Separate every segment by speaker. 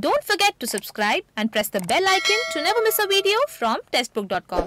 Speaker 1: Don't forget to subscribe and press the bell icon to never miss a video from testbook.com.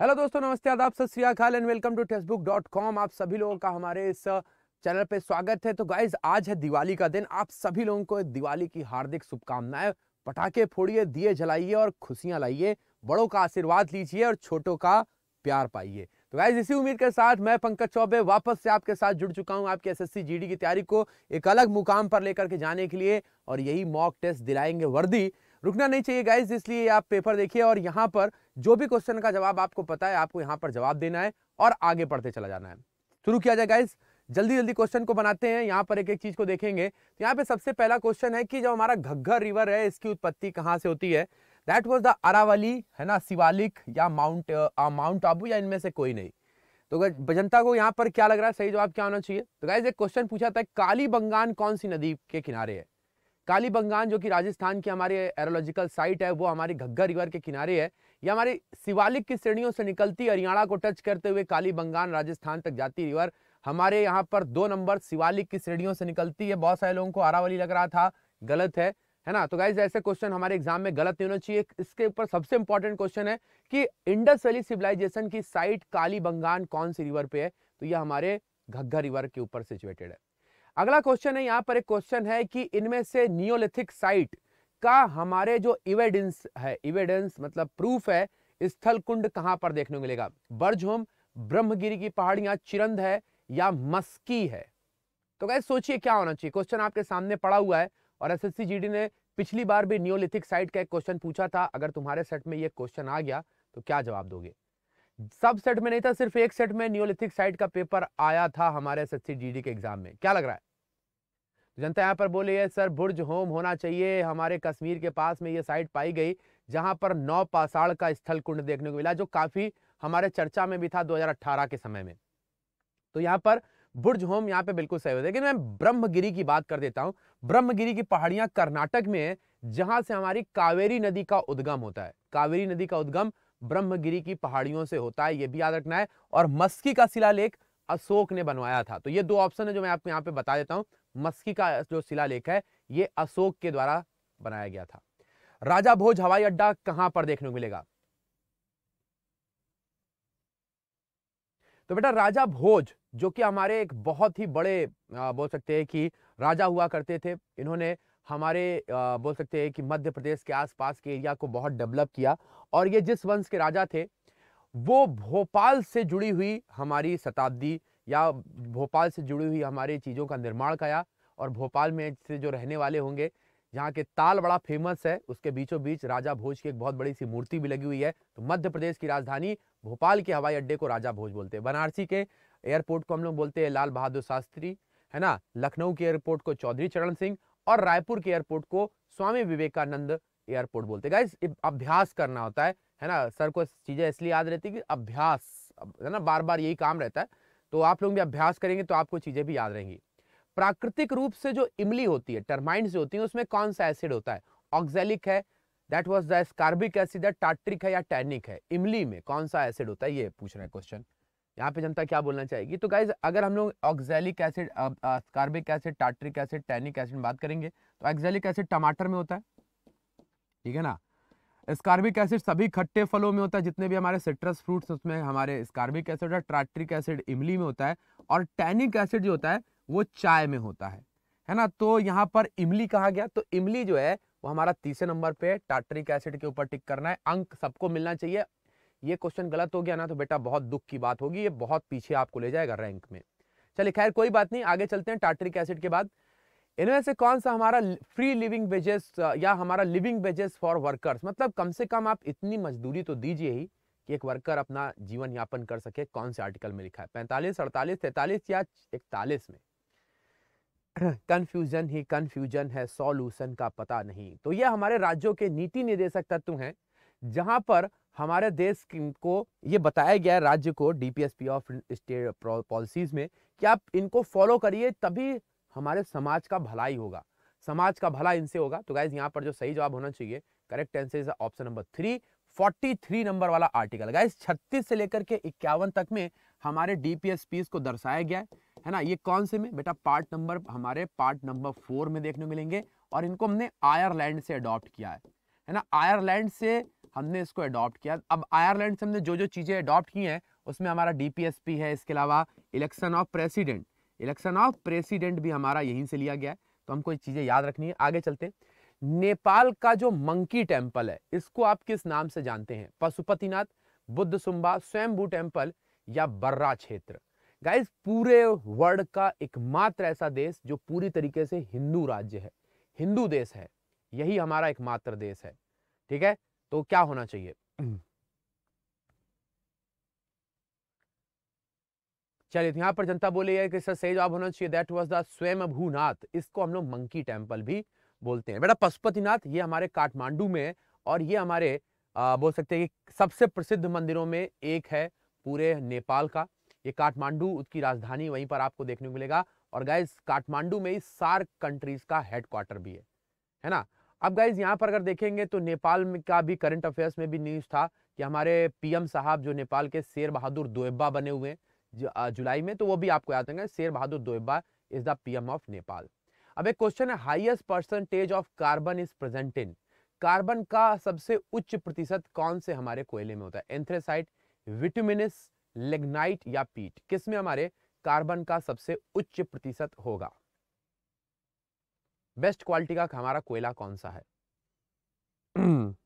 Speaker 1: Hello दोस्तों नमस्ते आदाब सत श्री अकाल and welcome to text dot com आप सभी लोगों का हमारे इस चैनल पे स्वागत है तो गाइज आज है दिवाली का दिन आप सभी लोगों को दिवाली की हार्दिक शुभकामनाएं पटाखे फोड़िए दिए जलाइए और खुशियां लाइए बड़ों का आशीर्वाद लीजिए और छोटों का प्यार पाइए तो गाइज इसी उम्मीद के साथ मैं पंकज चौबे वापस से आपके साथ जुड़ चुका हूं आपकी एसएससी जीडी की तैयारी को एक अलग मुकाम पर लेकर के जाने के लिए और यही मॉक टेस्ट दिलाएंगे वर्दी रुकना नहीं चाहिए गाइज इसलिए आप पेपर देखिए और यहाँ पर जो भी क्वेश्चन का जवाब आपको पता है आपको यहाँ पर जवाब देना है और आगे पढ़ते चला जाना है शुरू किया जाए गाइज जल्दी जल्दी क्वेश्चन को बनाते हैं यहाँ पर एक एक चीज को देखेंगे तो यहाँ पे सबसे पहला क्वेश्चन है कि जो हमारा घग्घर रिवर है इसकी उत्पत्ति कहाँ से होती है दैट वॉज द अरावली है ना शिवालिक या माउंट माउंट आबू या इनमें से कोई नहीं तो जनता को यहाँ पर क्या लग रहा है सही जवाब क्या होना चाहिए तो गाइज एक क्वेश्चन पूछा था काली बंगान कौन सी नदी के किनारे है काली बंगान जो कि राजस्थान की हमारी एरोलॉजिकल साइट है वो हमारी घग्गर रिवर के किनारे है या हमारी शिवालिक की श्रेणियों से निकलती हरियाणा को टच करते हुए काली बंगान राजस्थान तक जाती रिवर हमारे यहाँ पर दो नंबर शिवालिक की श्रेणियों से निकलती है बहुत सारे लोगों को अरावली लग रहा था गलत है है ना तो गाइज ऐसे क्वेश्चन हमारे एग्जाम में गलत नहीं होना चाहिए इसके ऊपर सबसे इंपॉर्टेंट क्वेश्चन है कि इंडस वैली सिविलाइजेशन की साइट काली बंगान कौन सी रिवर पे है तो यह हमारे घग्घा रिवर के ऊपर सिचुएटेड है अगला क्वेश्चन है यहाँ पर एक क्वेश्चन है कि इनमें से नियोलिथिक साइट का हमारे जो इवेडेंस है इवेडेंस मतलब प्रूफ है स्थल कुंड कहाँ पर देखने को मिलेगा होम ब्रह्मगिरी की पहाड़ियां चिरंद है या मस्की है तो गाइज सोचिए क्या होना चाहिए क्वेश्चन आपके सामने पड़ा हुआ है और एस एस ने पिछली बार भी न्योलिथिक साइट का एक क्वेश्चन पूछा था अगर तुम्हारे सेट में ये क्वेश्चन आ गया तो क्या जवाब दोगे सब सेट में नहीं था सिर्फ एक सेट में न्योलिथिक साइट का पेपर आया था हमारे एस एस के एग्जाम में क्या लग रहा है जनता यहाँ पर बोले है सर बुर्ज होम होना चाहिए हमारे कश्मीर के पास में ये साइट पाई गई जहाँ पर नौ पाषाण का स्थल कुंड देखने को मिला जो काफ़ी हमारे चर्चा में भी था 2018 के समय में तो यहाँ पर बुर्ज होम यहाँ पे बिल्कुल सही होता है लेकिन मैं ब्रह्मगिरी की बात कर देता हूँ ब्रह्मगिरी की पहाड़ियां कर्नाटक में है जहां से हमारी कावेरी नदी का उद्गम होता है कावेरी नदी का उद्गम ब्रह्मगिरी की पहाड़ियों से होता है ये भी याद रखना है और मस्की का शिलालेख अशोक ने बनवाया था तो ये दो ऑप्शन है जो मैं आपको यहाँ पे बता देता हूँ मस्की का जो शिलालेख है ये अशोक के द्वारा बनाया गया था राजा भोज हवाई अड्डा कहां पर देखने को मिलेगा तो बेटा राजा भोज जो कि हमारे एक बहुत ही बड़े बोल सकते हैं कि राजा हुआ करते थे इन्होंने हमारे बोल सकते हैं कि मध्य प्रदेश के आसपास के एरिया को बहुत डेवलप किया और ये जिस वंश के राजा थे वो भोपाल से जुड़ी हुई हमारी शताब्दी या भोपाल से जुड़ी हुई हमारी चीज़ों का निर्माण कराया और भोपाल में से जो रहने वाले होंगे यहाँ के ताल बड़ा फेमस है उसके बीचों बीच राजा भोज की एक बहुत बड़ी सी मूर्ति भी लगी हुई है तो मध्य प्रदेश की राजधानी भोपाल के हवाई अड्डे को राजा भोज बोलते हैं बनारसी के एयरपोर्ट को हम लोग बोलते हैं लाल बहादुर शास्त्री है ना लखनऊ के एयरपोर्ट को चौधरी चरण सिंह और रायपुर के एयरपोर्ट को स्वामी विवेकानंद एयरपोर्ट बोलते हैं अभ्यास करना होता है है ना सर को चीज़ें इसलिए याद रहती है कि अभ्यास है ना बार बार यही काम रहता है तो आप लोग भी अभ्यास करेंगे तो आपको चीज़ें भी याद रहेंगी प्राकृतिक रूप से जो इमली होती है टर्माइन जो होती है उसमें कौन सा एसिड होता है ऑक्जेलिक है that was the ascorbic acid है टाट्रिक है या टैनिक है इमली में कौन सा एसिड होता है ये पूछ रहे हैं क्वेश्चन यहाँ पे जनता क्या बोलना चाहेगी तो गाइज अगर हम लोग oxalic acid ascorbic acid tartaric acid tannic acid बात करेंगे तो ऑक्जेलिक एसिड टमाटर में होता है ठीक है ना स्कार्बिक एसिड सभी खट्टे फलों में होता है जितने भी हमारे सिट्रस फ्रूट्स उसमें हमारे स्कार्बिक एसिड और ट्राट्रिक एसिड इमली में होता है और टैनिक एसिड जो होता है वो चाय में होता है है ना तो यहाँ पर इमली कहा गया तो इमली जो है वो हमारा तीसरे नंबर पे टाटरिक एसिड के ऊपर टिक करना है अंक सबको मिलना चाहिए ये क्वेश्चन गलत हो गया ना तो बेटा बहुत दुख की बात होगी ये बहुत पीछे आपको ले जाएगा रैंक में चलिए खैर कोई बात नहीं आगे चलते हैं टाटरिक एसिड के बाद इनमें से कौन सा हमारा फ्री लिविंग वेजेस या हमारा लिविंग वेजेस फॉर वर्कर्स मतलब कम से कम आप इतनी मजदूरी तो दीजिए ही कि एक वर्कर अपना जीवन यापन कर सके कौन से आर्टिकल में लिखा है पैंतालीस अड़तालीस तैतालीस या इकतालीस में कन्फ्यूजन ही कन्फ्यूजन है सॉल्यूशन का पता नहीं तो ये हमारे राज्यों के नीति निर्देशक तत्व हैं जहां पर हमारे देश को ये बताया गया है राज्य को डीपीएसपी ऑफ स्टेट पॉलिसीज में कि आप इनको फॉलो करिए तभी हमारे समाज का भलाई होगा समाज का भला इनसे होगा तो गाइज यहाँ पर जो सही जवाब होना चाहिए correct answer is option number three forty three number वाला आर्टिकल गाइज छत्तीस से लेकर के इक्यावन तक में हमारे डीपीएसपी को दर्शाया गया है है ना ये कौन से में बेटा पार्ट नंबर हमारे पार्ट नंबर फोर में देखने मिलेंगे और इनको हमने आयरलैंड से अडॉप्ट किया है है ना आयरलैंड से हमने इसको अडॉप्ट किया अब आयरलैंड से हमने जो जो चीज़ें अडॉप्ट की हैं उसमें हमारा डीपीएसपी है इसके अलावा election of president election of president भी हमारा यहीं से लिया गया है तो हमको ये चीज़ें याद रखनी है आगे चलते नेपाल का जो मंकी टेम्पल है इसको आप किस नाम से जानते हैं पशुपतिनाथ बुद्ध सुम्बा स्वयंभू टेम्पल या बर्रा क्षेत्र गाइज पूरे वर्ल्ड का एकमात्र ऐसा देश जो पूरी तरीके से हिंदू राज्य है हिंदू देश है यही हमारा एकमात्र देश है ठीक है तो क्या होना चाहिए चलिए तो यहां पर जनता बोली है कि सर सही जवाब होना चाहिए दैट वाज द स्वयं भूनाथ इसको हम लोग मंकी टेम्पल भी बोलते हैं बेटा पशुपतिनाथ ये हमारे काठमांडू में है और ये हमारे आ, बोल सकते हैं कि सबसे प्रसिद्ध मंदिरों में एक है पूरे नेपाल का ये काठमांडू उसकी राजधानी वहीं पर आपको देखने को मिलेगा और गाइज काठमांडू में ही सार्क कंट्रीज का हेडक्वार्टर भी है है ना अब गाइज यहाँ पर अगर देखेंगे तो नेपाल में का भी करंट अफेयर्स में भी न्यूज था कि हमारे पीएम साहब जो नेपाल के शेर बहादुर दोएब्बा बने हुए हैं जुलाई में तो वो भी आपको याद होंगे Sher Bahadur Deuba is the PM of Nepal अब एक क्वेश्चन है highest percentage of carbon is present in carbon का सबसे उच्च प्रतिशत कौन से हमारे कोयले में होता है एंथ्रेसाइट विटामिनस लेग्नाइट या पीट किसमें हमारे कार्बन का सबसे उच्च प्रतिशत होगा बेस्ट क्वालिटी का हमारा कोयला कौन सा है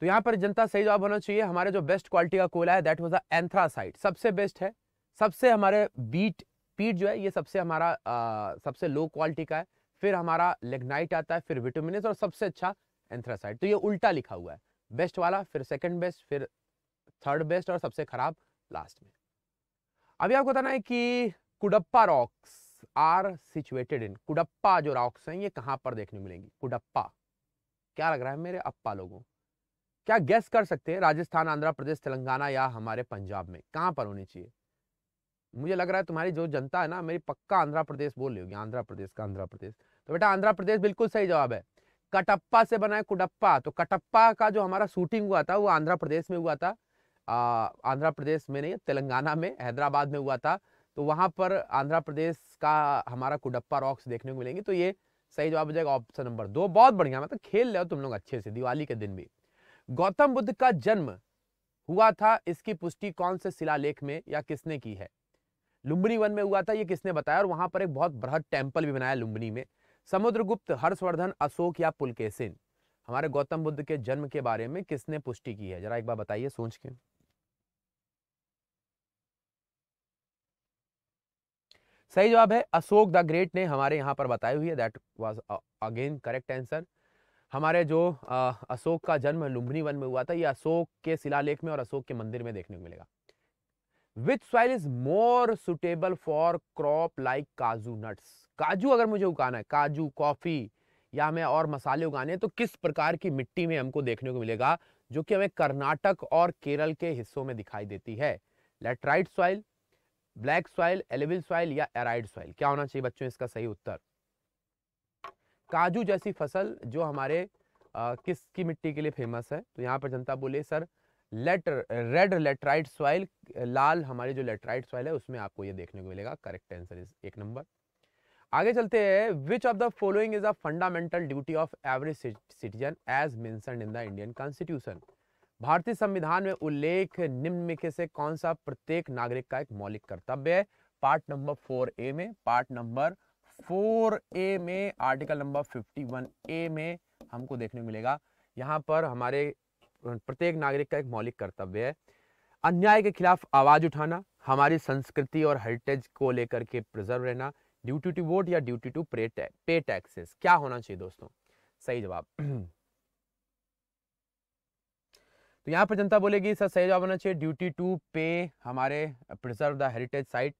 Speaker 1: तो यहां पर जनता सही जवाब होना चाहिए हमारे जो बेस्ट क्वालिटी का कोयला है दैट वाज एंथ्रासाइट सबसे बेस्ट है सबसे हमारे बीट पीट जो है ये सबसे हमारा आ, सबसे लो क्वालिटी का है फिर हमारा लेग्नाइट आता है फिर विटामिनस और सबसे अच्छा एंथ्रासाइट तो ये उल्टा लिखा हुआ है बेस्ट वाला फिर सेकंड बेस्ट फिर थर्ड बेस्ट और सबसे खराब लास्ट में अभी आपको बताना है कि Cuddapah rocks are situated in Cuddapah जो रॉक्स हैं ये कहां पर देखने मिलेंगी कुडप्पा क्या लग रहा है मेरे अप्पा लोगों क्या गैस कर सकते हैं राजस्थान आंध्र प्रदेश तेलंगाना या हमारे पंजाब में कहाँ पर होनी चाहिए मुझे लग रहा है तुम्हारी जो जनता है ना मेरी पक्का आंध्र प्रदेश बोल रही होगी आंध्र प्रदेश का आंध्र प्रदेश तो बेटा आंध्र प्रदेश बिल्कुल सही जवाब है कटप्पा से बना है कुडप्पा तो कटप्पा का जो हमारा शूटिंग हुआ था वो आंध्र प्रदेश में हुआ था आंध्र प्रदेश में नहीं तेलंगाना में हैदराबाद में हुआ था तो वहाँ पर आंध्र प्रदेश का हमारा कुडप्पा रॉक्स देखने को मिलेंगे तो ये सही जवाब हो जाएगा ऑप्शन नंबर दो बहुत बढ़िया मतलब खेल रहे हो तुम लोग अच्छे से दिवाली के दिन भी गौतम बुद्ध का जन्म हुआ था इसकी पुष्टि कौन से शिलालेख में या किसने की है लुम्बनी वन में हुआ था ये किसने बताया और वहां पर एक बहुत बृहद टेम्पल भी बनाया लुम्बनी में समुद्रगुप्त हर्षवर्धन अशोक या पुलकेसिन हमारे गौतम बुद्ध के जन्म के बारे में किसने पुष्टि की है जरा एक बार बताइए सोच के सही जवाब है अशोक द ग्रेट ने हमारे यहाँ पर बताई हुई है that was again correct answer हमारे जो अशोक का जन्म लुम्बनी वन में हुआ था ये अशोक के शिलालेख में और अशोक के मंदिर में देखने को मिलेगा which soil is more suitable for crop like kaju nuts काजू अगर मुझे उगाना है काजू कॉफी या हमें और मसाले उगाने हैं तो किस प्रकार की मिट्टी में हमको देखने को मिलेगा जो कि हमें कर्नाटक और केरल के हिस्सों में दिखाई देती है right soil black soil alluvial soil या एराइड सॉइल क्या होना चाहिए बच्चों इसका सही उत्तर काजू जैसी फसल जो हमारे आ, किस की मिट्टी के लिए फेमस है तो यहाँ पर जनता बोले sir letter red laterite soil लाल हमारी जो लेटराइट सॉइल है उसमें आपको ये देखने को मिलेगा करेक्ट आंसर इज एक नंबर आगे चलते हैं which of the following is a fundamental duty of every citizen as mention in the Indian constitution भारतीय संविधान में उल्लेख निम्न में से कौन सा प्रत्येक नागरिक का एक मौलिक कर्तव्य है पार्ट नंबर फोर ए में पार्ट नंबर फोर ए में article number fifty one A में हमको देखने मिलेगा यहाँ पर हमारे प्रत्येक नागरिक का एक मौलिक कर्तव्य है अन्याय के खिलाफ आवाज उठाना हमारी संस्कृति और हेरिटेज को लेकर के प्रिजर्व रहना ड्यूटी टू वोट या ड्यूटी टू पे टैक्सेस क्या होना चाहिए दोस्तों सही जवाब तो यहाँ पर जनता बोलेगी सर सही जवाब होना चाहिए ड्यूटी टू पे हमारे प्रिजर्व द हेरिटेज साइट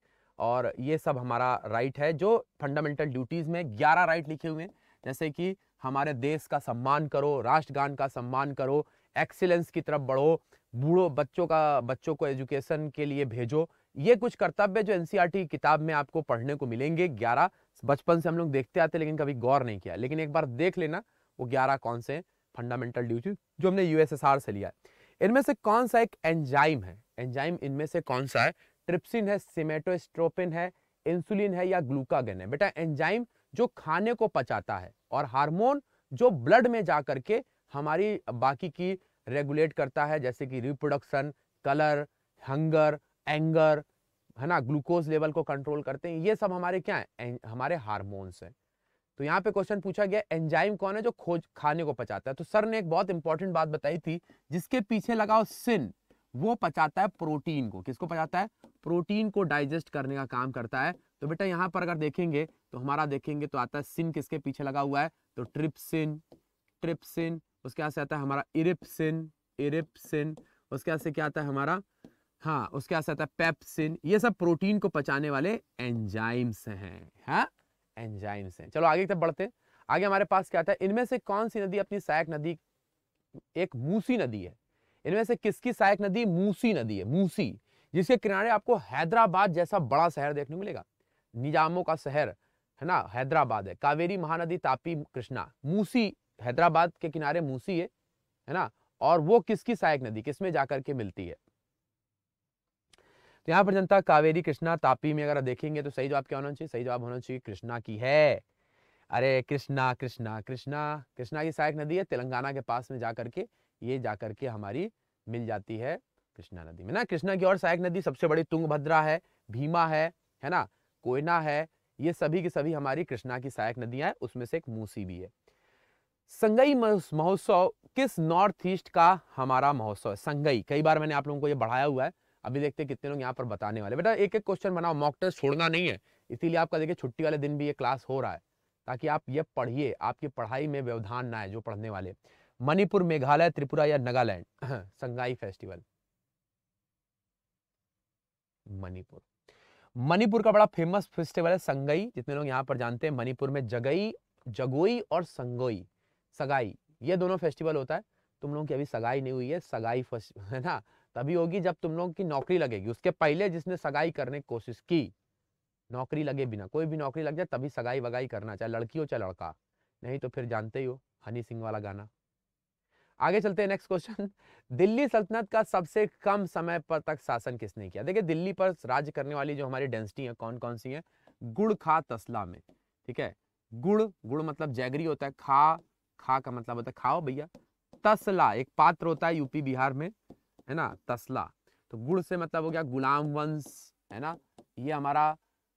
Speaker 1: और ये सब हमारा राइट है जो फंडामेंटल ड्यूटीज़ में ग्यारह राइट लिखे हुए हैं जैसे कि हमारे देश का सम्मान करो राष्ट्रगान का सम्मान करो एक्सीलेंस की तरफ बढ़ो बूढ़ो बच्चों का बच्चों को एजुकेशन के लिए भेजो ये कुछ कर्तव्य जो एनसीआर e की किताब में आपको पढ़ने को मिलेंगे ग्यारह बचपन से हम लोग देखते आते लेकिन कभी गौर नहीं किया लेकिन एक बार देख लेना वो ग्यारह कौन से फंडामेंटल ड्यूटी जो हमने यूएसएसआर से लिया है इनमें से कौन सा एक एंजाइम है एंजाइम इनमें से कौन सा है ट्रिप्सिन है सिमेटोस्ट्रोपिन है इंसुलिन है या ग्लूकागन है बेटा एंजाइम जो खाने को पचाता है और हार्मोन जो ब्लड में जा करके हमारी बाकी की रेगुलेट करता है जैसे कि रिप्रोडक्शन कलर हंगर एंगर है ना ग्लूकोज लेवल को कंट्रोल करते हैं ये सब हमारे क्या है हमारे हार्मोन्स हैं तो यहाँ पे क्वेश्चन पूछा गया एंजाइम कौन है जो खोज खाने को पचाता है तो सर ने एक बहुत इंपॉर्टेंट बात बताई थी जिसके पीछे लगाओ सिन वो पचाता है प्रोटीन को किसको पचाता है प्रोटीन को डाइजेस्ट करने का काम करता है तो बेटा यहाँ पर अगर देखेंगे तो हमारा देखेंगे तो आता है सिन किसके पीछे लगा हुआ है तो ट्रिप्सिन ट्रिप्सिन उसके यहाँ से आता है हमारा इरिप्सिन इरिप्सिन उसके यहाँ से क्या आता है हमारा हाँ उसके यहाँ से आता है पेप्सिन ये सब प्रोटीन को पचाने वाले एंजाइम्स हैं है? हाँ? एंजाइम्स हैं चलो आगे तक बढ़ते हैं आगे हमारे पास क्या आता है इनमें से कौन सी नदी अपनी सहायक नदी एक मूसी नदी है इनमें से किसकी सहायक नदी मूसी नदी है मूसी जिसके किनारे आपको हैदराबाद जैसा बड़ा शहर देखने को मिलेगा निजामों का शहर है ना हैदराबाद है कावेरी महानदी तापी कृष्णा मूसी हैदराबाद के किनारे मूसी है है ना और वो किसकी सहायक नदी किसमें जाकर के मिलती है तो यहाँ पर जनता कावेरी कृष्णा तापी में अगर आप देखेंगे तो सही जवाब क्या होना चाहिए सही जवाब होना चाहिए कृष्णा की है अरे कृष्णा कृष्णा कृष्णा कृष्णा की सहायक नदी है तेलंगाना के पास में जा करके ये जा करके हमारी मिल जाती है कृष्णा नदी में ना कृष्णा की और सहायक नदी सबसे बड़ी तुंग है भीमा है है ना कोयना है ये सभी की सभी हमारी कृष्णा की सहायक नदियां हैं उसमें से एक मूसी भी है संगई महोत्सव किस नॉर्थ ईस्ट का हमारा महोत्सव है संगई कई बार मैंने आप लोगों को ये बढ़ाया हुआ है अभी देखते हैं कितने लोग यहाँ पर बताने वाले बेटा एक एक क्वेश्चन बनाओ मॉक टेस्ट छोड़ना नहीं है इसीलिए आपका देखिए छुट्टी वाले दिन भी ये क्लास हो रहा है ताकि आप ये पढ़िए आपकी पढ़ाई में व्यवधान ना है जो पढ़ने वाले मणिपुर मेघालय त्रिपुरा या नागालैंड संगाई फेस्टिवल मणिपुर मणिपुर का बड़ा फेमस फेस्टिवल है संगई जितने लोग यहाँ पर जानते हैं मणिपुर में जगई जगोई और संगोई सगाई ये दोनों फेस्टिवल होता है तुम लोगों की अभी सगाई नहीं हुई है सगाई है ना तभी होगी जब तुम लोगों की नौकरी लगेगी उसके पहले जिसने सगाई करने की कोशिश की नौकरी लगे बिना कोई भी नौकरी लग जाए तभी सगाई वगाई करना चाहे लड़की हो चाहे लड़का नहीं तो फिर जानते ही हो हनी सिंह वाला गाना आगे चलते हैं नेक्स्ट क्वेश्चन दिल्ली सल्तनत का सबसे कम समय पर तक शासन किसने किया देखिए दिल्ली पर राज्य करने वाली जो हमारी डेंसिटी है कौन कौन सी है गुड़ खा तस्ला में ठीक है गुड़ गुड़ मतलब जैगरी होता है खा खा का मतलब होता है खाओ भैया तसला एक पात्र होता है यूपी बिहार में है ना तसला तो गुड़ से मतलब हो गया गुलाम वंश है ना ये हमारा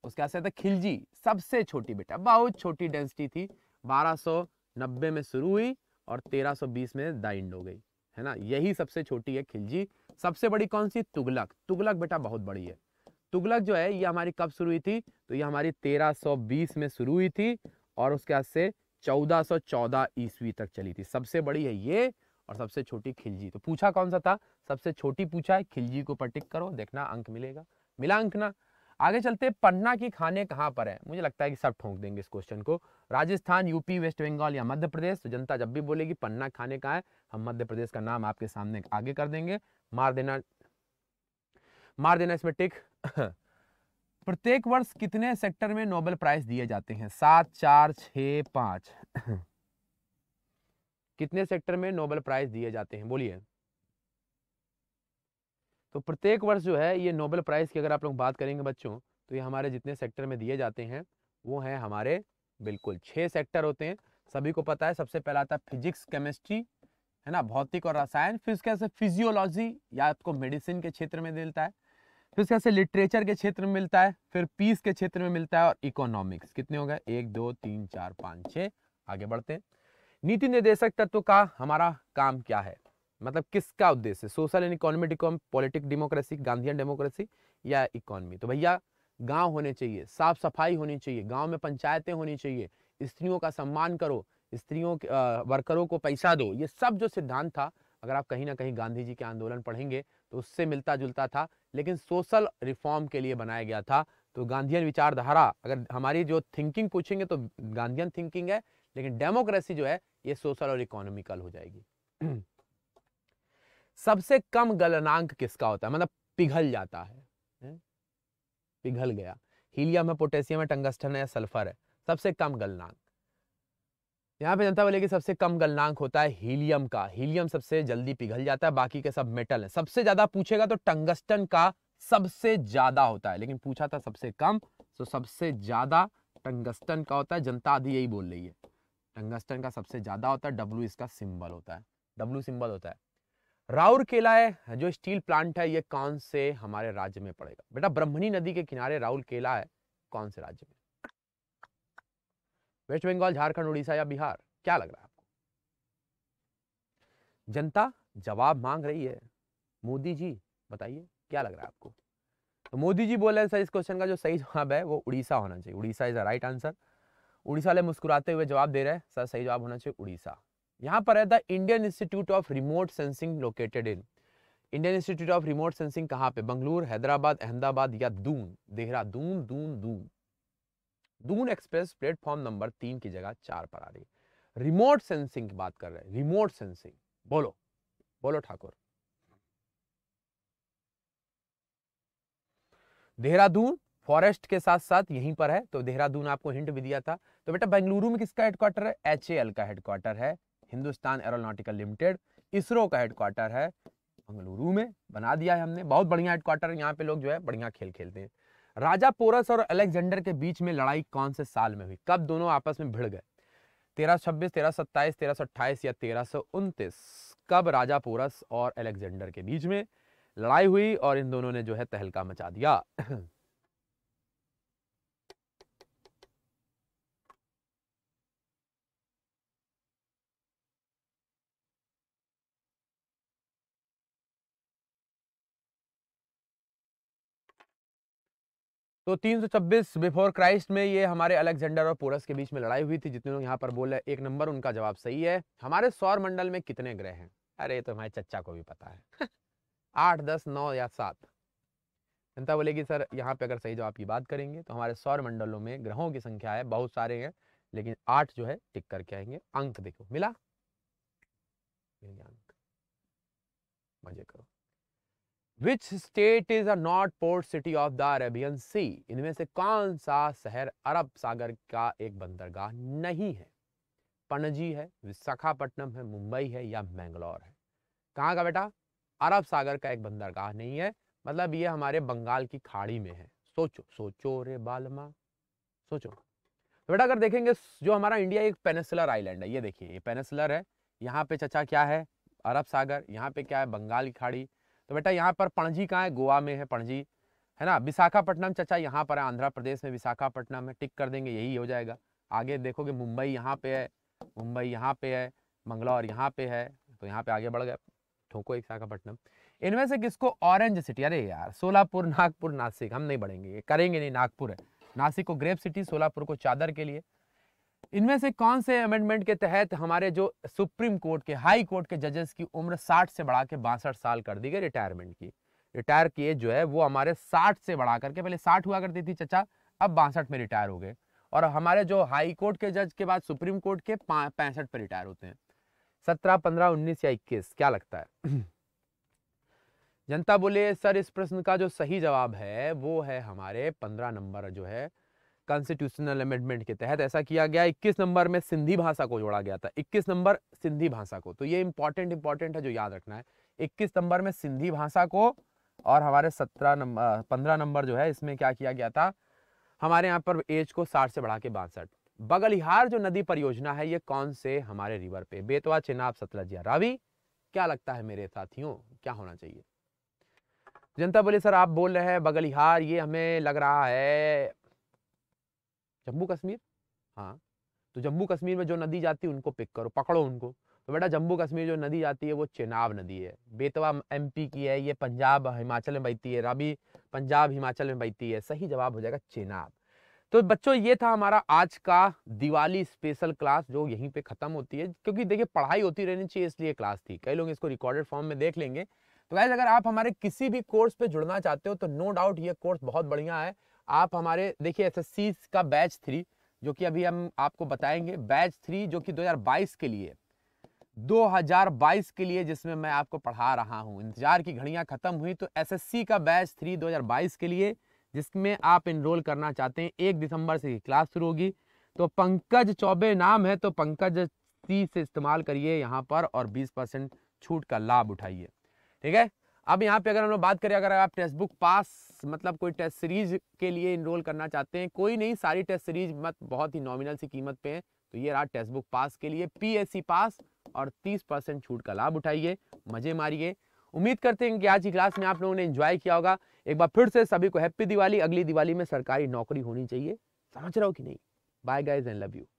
Speaker 1: उसके बाद खिलजी सबसे छोटी बेटा बहुत छोटी डेंसिटी थी 1290 में शुरू हुई और 1320 में दाइंड हो गई है ना यही सबसे छोटी है खिलजी सबसे बड़ी कौन सी तुगलक तुगलक बेटा बहुत बड़ी है तुगलक जो है ये हमारी कब शुरू हुई थी तो ये हमारी 1320 में शुरू हुई थी और उसके बाद से 1414 ईस्वी तक चली थी सबसे बड़ी है ये और सबसे छोटी खिलजी तो पूछा कौन सा था सबसे छोटी पूछा है खिलजी को पटिक करो देखना अंक मिलेगा मिला अंक ना आगे चलते पन्ना की खाने कहाँ पर है मुझे लगता है कि सब ठोंक देंगे इस क्वेश्चन को राजस्थान यूपी वेस्ट बंगाल या मध्य प्रदेश तो जनता जब भी बोलेगी पन्ना खाने कहाँ है हम मध्य प्रदेश का नाम आपके सामने आगे कर देंगे मार देना मार देना इसमें टिक प्रत्येक वर्ष कितने सेक्टर में नोबेल प्राइज दिए जाते हैं सात चार छ पाँच कितने सेक्टर में नोबेल प्राइज दिए जाते हैं बोलिए तो प्रत्येक वर्ष जो है ये नोबेल प्राइज की अगर आप लोग बात करेंगे बच्चों तो ये हमारे जितने सेक्टर में दिए जाते हैं वो हैं हमारे बिल्कुल छः सेक्टर होते हैं सभी को पता है सबसे पहला आता है फिजिक्स केमिस्ट्री है ना भौतिक और रसायन फिर उसके से फिजियोलॉजी या आपको मेडिसिन के क्षेत्र में मिलता है फिर उसके से लिटरेचर के क्षेत्र में मिलता है फिर पीस के क्षेत्र में मिलता है और इकोनॉमिक्स कितने हो गए एक दो तीन चार पाँच छः आगे बढ़ते हैं नीति निर्देशक तत्व का हमारा काम क्या है मतलब किसका उद्देश्य सोशल एंड इकोनॉमिक इकोम पॉलिटिक डेमोक्रेसी गांधीयन डेमोक्रेसी या इकोनॉमी तो भैया गांव होने चाहिए साफ सफाई होनी चाहिए गांव में पंचायतें होनी चाहिए स्त्रियों का सम्मान करो स्त्रियों के वर्करों को पैसा दो ये सब जो सिद्धांत था अगर आप कहीं ना कहीं गांधी जी के आंदोलन पढ़ेंगे तो उससे मिलता जुलता था लेकिन सोशल रिफॉर्म के लिए बनाया गया था तो गांधीयन विचारधारा अगर हमारी जो थिंकिंग पूछेंगे तो गांधीयन थिंकिंग है लेकिन डेमोक्रेसी जो है ये सोशल और इकोनॉमिकल हो जाएगी सबसे कम गलनांक किसका होता है मतलब पिघल जाता है, पिघल गया हीलियम है पोटेशियम है टंगस्टन है सल्फर है सबसे कम गलनांक यहाँ पे जनता बोले कि सबसे कम गलनांक होता है हीलियम का हीलियम सबसे जल्दी पिघल जाता है बाकी के सब मेटल है सबसे ज्यादा पूछेगा तो टंगस्टन का सबसे ज्यादा होता है लेकिन पूछा था सबसे कम तो सबसे ज्यादा टंगस्टन का होता है जनता आदि यही बोल रही है टंगस्टन का सबसे ज्यादा होता है डब्ल्यू इसका सिंबल होता है डब्ल्यू सिंबल होता है राउरकेला है जो स्टील प्लांट है ये कौन से हमारे राज्य में पड़ेगा बेटा ब्रह्मणी नदी के किनारे राउरकेला है कौन से राज्य में वेस्ट बंगाल झारखंड उड़ीसा या बिहार क्या लग रहा है आपको जनता जवाब मांग रही है मोदी जी बताइए क्या लग रहा है आपको तो मोदी जी बोले सर इस क्वेश्चन का जो सही जवाब है वो उड़ीसा होना चाहिए Orissa is the right answer Orissa वाले मुस्कुराते हुए जवाब दे रहे हैं सर सही जवाब होना चाहिए उड़ीसा यहाँ पर है the Indian institute of remote sensing located in Indian institute of remote sensing कहाँ पे बंगलुरु हैदराबाद अहमदाबाद या Doon Dehradun Doon Doon Doon express platform number तीन की जगह चार पर आ रही है रिमोट सेंसिंग की बात कर रहे हैं रिमोट सेंसिंग बोलो बोलो ठाकुर देहरादून फॉरेस्ट के साथ साथ यहीं पर है तो देहरादून आपको हिंट भी दिया था तो बेटा बेंगलुरु में किसका हेडक्वार्टर है एच का हेडक्वार्टर है हिंदुस्तान एरोनॉटिकल लिमिटेड इसरो का हेडक्वार्टर है बंगलुरु में बना दिया है हमने बहुत बढ़िया हेडक्वार्टर यहाँ पे लोग जो है बढ़िया खेल खेलते हैं राजा पोरस और अलेक्जेंडर के बीच में लड़ाई कौन से साल में हुई कब दोनों आपस में भिड़ गए तेरह छब्बीस तेरह सत्ताईस तेरह सौ अट्ठाईस या तेरह सौ उनतीस कब राजा पोरस और अलेक्जेंडर के बीच में लड़ाई हुई और इन दोनों ने जो है तहलका मचा दिया तो 326 बिफोर क्राइस्ट में ये हमारे अलेक्जेंडर और पोरस के बीच में लड़ाई हुई थी जितने लोग यहाँ पर बोले एक नंबर उनका जवाब सही है हमारे सौर मंडल में कितने ग्रह हैं अरे तो हमारे चच्चा को भी पता है आठ दस नौ या सात जनता बोलेगी सर यहाँ पे अगर सही जवाब की बात करेंगे तो हमारे सौर मंडलों में ग्रहों की संख्या है बहुत सारे हैं लेकिन आठ जो है टिक करके आएंगे अंक देखो मिला अंक मजे करो which state is a not port city of the Arabian sea इनमें से कौन सा शहर अरब सागर का एक बंदरगाह नहीं है पणजी है विशाखापट्टनम है मुंबई है या मैंगलोर है कहाँ का बेटा अरब सागर का एक बंदरगाह नहीं है मतलब ये हमारे बंगाल की खाड़ी में है सोचो सोचो रे बालमा सोचो तो बेटा अगर देखेंगे जो हमारा इंडिया एक पेनेसुलर आइलैंड है ये देखिए ये पेनेसुलर है यहाँ पे चचा क्या है अरब सागर यहाँ पे क्या है बंगाल की खाड़ी तो बेटा यहाँ पर पणजी कहाँ है गोवा में है पणजी है ना विशाखापट्टनम चचा यहाँ पर है आंध्र प्रदेश में विशाखापट्टनम है टिक कर देंगे यही हो जाएगा आगे देखोगे मुंबई यहाँ पे है मुंबई यहाँ पे है मंगलौर यहाँ पे है तो यहाँ पे आगे बढ़ गए ठोको विशाखापट्टनम इनमें से किसको ऑरेंज सिटी अरे यार सोलापुर नागपुर नासिक हम नहीं बढ़ेंगे करेंगे नहीं नागपुर है नासिक को ग्रेप सिटी सोलापुर को चादर के लिए इनमें से कौन से अमेंडमेंट के तहत हमारे जो सुप्रीम कोर्ट के हाई कोर्ट के जजेस की उम्र 60 से बढ़ा के बासठ साल कर दी गई रिटायरमेंट की रिटायर की एज जो है वो हमारे 60 से बढ़ा करके पहले 60 हुआ करती थी चचा अब बासठ में रिटायर हो गए और हमारे जो हाई कोर्ट के जज के बाद सुप्रीम कोर्ट के पैंसठ पे रिटायर होते हैं सत्रह पंद्रह उन्नीस या इक्कीस क्या लगता है जनता बोले सर इस प्रश्न का जो सही जवाब है वो है हमारे पंद्रह नंबर जो है कॉन्स्टिट्यूशनल अमेंडमेंट के तहत ऐसा किया गया 21 नंबर में सिंधी भाषा को जोड़ा गया था 21 नंबर सिंधी भाषा को तो ये इंपॉर्टेंट इंपॉर्टेंट है जो याद रखना है 21 नंबर में सिंधी भाषा को और हमारे 17 नंबर 15 नंबर जो है इसमें क्या किया गया था हमारे यहाँ पर एज को साठ से बढ़ा के बासठ बगलिहार जो नदी परियोजना है ये कौन से हमारे रिवर पे बेतवा चिनाब सतलज या रावी क्या लगता है मेरे साथियों क्या होना चाहिए जनता बोले सर आप बोल रहे हैं बगलिहार ये हमें लग रहा है जम्मू कश्मीर हाँ तो जम्मू कश्मीर में जो नदी जाती है उनको पिक करो पकड़ो उनको तो बेटा जम्मू कश्मीर जो नदी जाती है वो चेनाब नदी है बेतवा एमपी की है ये पंजाब हिमाचल में बहती है रबी पंजाब हिमाचल में बहती है सही जवाब हो जाएगा चेनाब तो बच्चों ये था हमारा आज का दिवाली स्पेशल क्लास जो यहीं पे ख़त्म होती है क्योंकि देखिए पढ़ाई होती रहनी चाहिए इसलिए क्लास थी कई लोग इसको रिकॉर्डेड फॉर्म में देख लेंगे तो गैस अगर आप हमारे किसी भी कोर्स पे जुड़ना चाहते हो तो नो डाउट ये कोर्स बहुत बढ़िया है आप हमारे देखिए एस का बैच थ्री जो कि अभी हम आपको बताएंगे बैच थ्री जो कि 2022 के लिए 2022 के लिए जिसमें मैं आपको पढ़ा रहा हूं इंतजार की घड़ियाँ ख़त्म हुई तो एसएससी का बैच थ्री 2022 के लिए जिसमें आप इनरोल करना चाहते हैं एक दिसंबर से क्लास शुरू होगी तो पंकज चौबे नाम है तो पंकज सी से इस्तेमाल करिए यहाँ पर और बीस परसेंट छूट का लाभ उठाइए ठीक है अब यहाँ पे अगर हम लोग बात करें अगर आप टेस्ट बुक पास मतलब कोई टेस्ट सीरीज के लिए इनरोल करना चाहते हैं कोई नहीं सारी टेस्ट सीरीज मत बहुत ही नॉमिनल सी कीमत पे है तो ये रहा टेस्ट बुक पास के लिए पीएससी पास और 30 परसेंट छूट का लाभ उठाइए मजे मारिए उम्मीद करते हैं कि आज की क्लास में आप लोगों ने इंजॉय किया होगा एक बार फिर से सभी को हैप्पी दिवाली अगली दिवाली में सरकारी नौकरी होनी चाहिए समझ रहा हो कि नहीं bye guys and love you